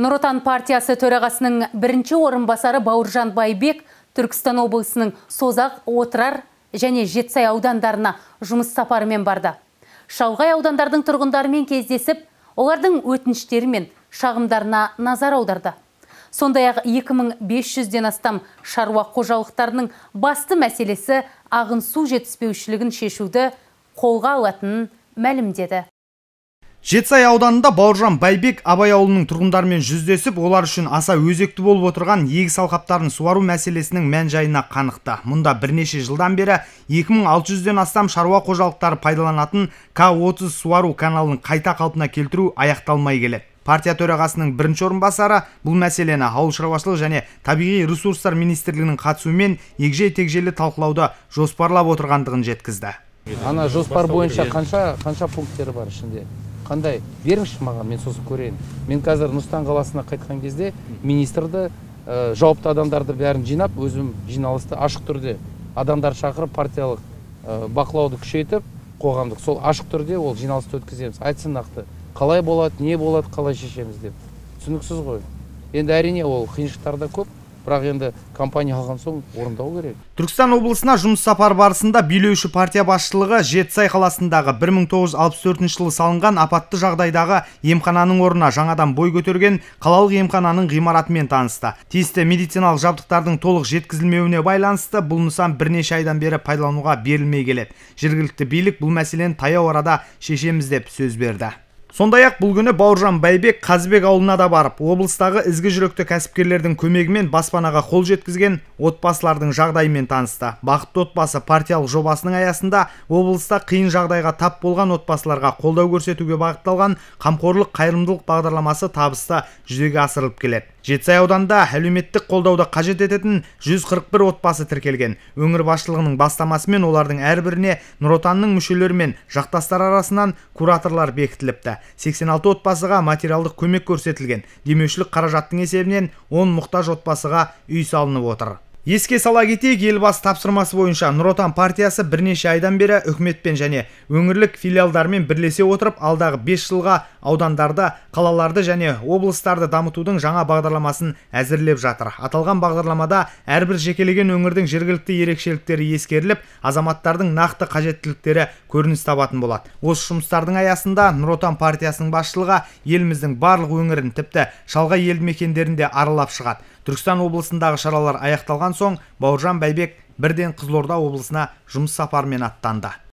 Нұротан партиясы төрағасының бірінші орынбасары Бауыржан Байбек Түркістан облысының Созақ, Отырар және Жетсай аудандарына жұмыс сапарымен барды. Шалғай аудандардың тұрғындарымен кездесіп, олардың өтініштері мен шағымдарына назар аударды. Сондай ақ 2500-ден астам шаруа қожалықтарының басты мәселесі ағын су жетіспеушілігін шешуді қолға алатынын мәлімдеді жетісай ауданында бауыржан байбек абай ауылының тұрғындарымен жүздесіп олар үшін аса өзекті болып отырған егіс алқаптарын суару мәселесінің мән жайына қанықты мұнда бірнеше жылдан бері 2600-ден астам шаруа қожалықтары пайдаланатын к 30 суару каналын қайта қалпына келтіру аяқталмай келеді партия төрағасының бірінші орынбасары бұл мәселені ауыл шаруашылығы және табиғи ресурстар министрлігінің қатысуымен егжей тегжейлі талқылауды жоспарлап отырғандығын жеткізді ана жоспар бойынша қанша қанша пункттері бар ішінде қандай беріңізші маған мен сосын көрейін мен қазір нұрсұлтан қаласына қайтқан кезде министрді ә, жауапты адамдарды бәрін жинап өзім жиналысты ашық түрде адамдар шақырып партиялық ә, бақылауды күшейтіп қоғамдық сол ашық түрде ол жиналысты өткіземіз айтсын нақты қалай болады не болады қалай шешеміз деп түсініксіз ғой енді әрине ол қиыншылықтар да көп бірақ енді компания алған соң орындау керек түркістан облысына жұмыс сапары барысында билеуші партия басшылығы жетісай қаласындағы 1964 жылы салынған апатты жағдайдағы емхананың орнына жаңадан бой көтерген қалалық емхананың ғимаратымен танысты тиісті медициналық жабдықтардың толық жеткізілмеуіне байланысты бұл нысан бірнеше айдан бері пайдалануға берілмей келеді жергілікті билік бұл мәселені таяу арада шешеміз деп сөз берді сондай ақ бұл күні бауыржан байбек Қазбек ауылына да барып облыстағы ізгі жүректі кәсіпкерлердің көмегімен баспанаға қол жеткізген отбасылардың жағдайымен танысты бақытты отбасы партиялық жобасының аясында облыста қиын жағдайға тап болған отбасыларға қолдау көрсетуге бағытталған қамқорлық қайырымдылық бағдарламасы табысты жүзеге асырылып келеді жетісай ауданында әлеуметтік қолдауды қажет ететін 141 отбасы тіркелген өңір басшылығының бастамасымен олардың әрбіріне нұр отанның мүшелері мен жақтастар арасынан кураторлар бекітіліпті 86 отбасыға материалдық көмек көрсетілген демеушілік қаражаттың есебінен 10 мұқтаж отбасыға үй салынып отыр еске сала кетейік елбасы тапсырмасы бойынша нұр отан партиясы бірнеше айдан бері үкіметпен және өңірлік филиалдармен бірлесе отырып алдағы 5 жылға аудандарда қалаларды және облыстарды дамытудың жаңа бағдарламасын әзірлеп жатыр аталған бағдарламада әрбір жекелеген өңірдің жергілікті ерекшеліктері ескеріліп азаматтардың нақты қажеттіліктері көрініс табатын болады осы жұмыстардың аясында нұр отан партиясының басшылығы еліміздің барлық өңірін тіпті шалғай елді де аралап шығады түркістан облысындағы шаралар аяқталған соң бауыржан байбек бірден қызылорда облысына жұмыс сапарымен аттанды